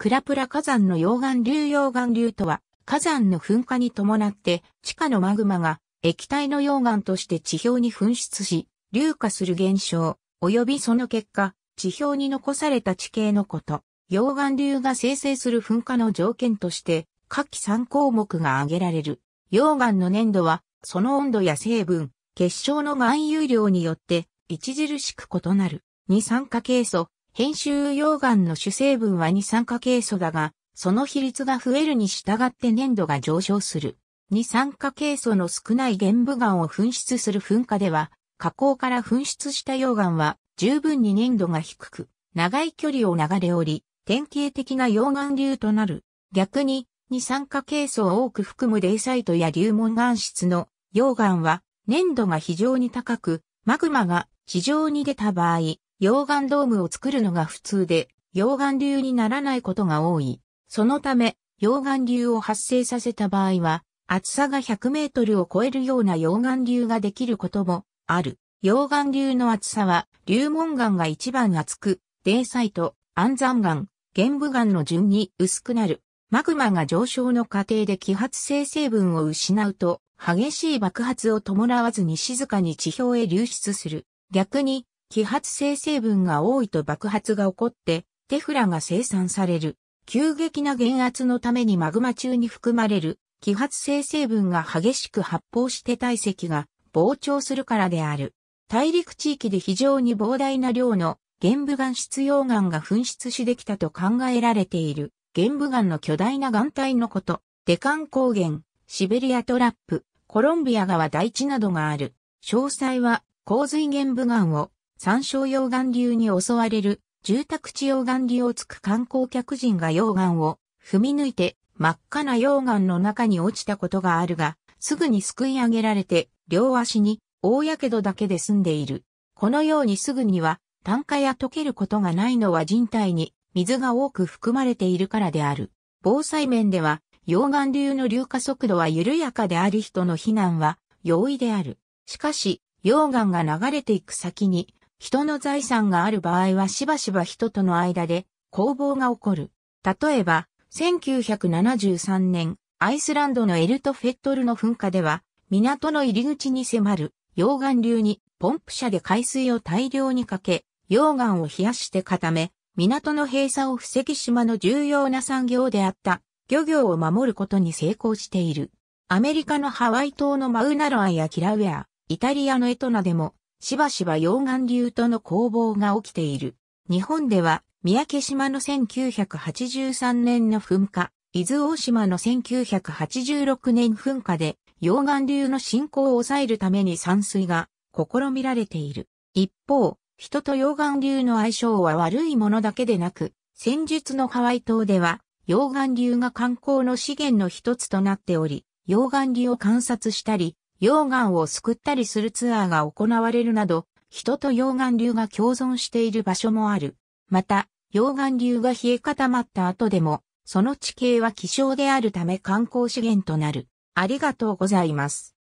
クラプラ火山の溶岩流溶岩流とは、火山の噴火に伴って地下のマグマが液体の溶岩として地表に噴出し、流化する現象、及びその結果、地表に残された地形のこと、溶岩流が生成する噴火の条件として、下記3項目が挙げられる。溶岩の粘土は、その温度や成分、結晶の含有量によって、著しく異なる。二酸化ケイ素、研修溶岩の主成分は二酸化ケイ素だが、その比率が増えるに従って粘度が上昇する。二酸化ケイ素の少ない玄武岩を噴出する噴火では、火口から噴出した溶岩は十分に粘度が低く、長い距離を流れ降り、典型的な溶岩流となる。逆に、二酸化ケイ素を多く含むイサイトや流門岩質の溶岩は粘度が非常に高く、マグマが地上に出た場合、溶岩ドームを作るのが普通で、溶岩流にならないことが多い。そのため、溶岩流を発生させた場合は、厚さが100メートルを超えるような溶岩流ができることもある。溶岩流の厚さは、流門岩が一番厚く、泥彩と安山岩、玄武岩の順に薄くなる。マグマが上昇の過程で揮発性成分を失うと、激しい爆発を伴わずに静かに地表へ流出する。逆に、揮発性成分が多いと爆発が起こって、テフラが生産される。急激な減圧のためにマグマ中に含まれる揮発性成分が激しく発泡して体積が膨張するからである。大陸地域で非常に膨大な量の玄武岩質溶岩が噴出しできたと考えられている玄武岩の巨大な岩体のこと、デカン高原、シベリアトラップ、コロンビア川大地などがある。詳細は洪水玄武岩を山椒溶岩流に襲われる住宅地溶岩流をつく観光客人が溶岩を踏み抜いて真っ赤な溶岩の中に落ちたことがあるが、すぐにすくい上げられて両足に大やけどだけで済んでいる。このようにすぐには炭化や溶けることがないのは人体に水が多く含まれているからである。防災面では溶岩流の流化速度は緩やかである人の避難は容易である。しかし、溶岩が流れていく先に人の財産がある場合はしばしば人との間で攻防が起こる。例えば、1973年、アイスランドのエルトフェットルの噴火では、港の入り口に迫る溶岩流にポンプ車で海水を大量にかけ、溶岩を冷やして固め、港の閉鎖を防ぎ島の重要な産業であった漁業を守ることに成功している。アメリカのハワイ島のマウナロアやキラウェア、イタリアのエトナでもしばしば溶岩流との攻防が起きている。日本では、三宅島の1983年の噴火、伊豆大島の1986年噴火で、溶岩流の進行を抑えるために山水が試みられている。一方、人と溶岩流の相性は悪いものだけでなく、戦術のハワイ島では、溶岩流が観光の資源の一つとなっており、溶岩流を観察したり、溶岩をすくったりするツアーが行われるなど、人と溶岩流が共存している場所もある。また、溶岩流が冷え固まった後でも、その地形は希少であるため観光資源となる。ありがとうございます。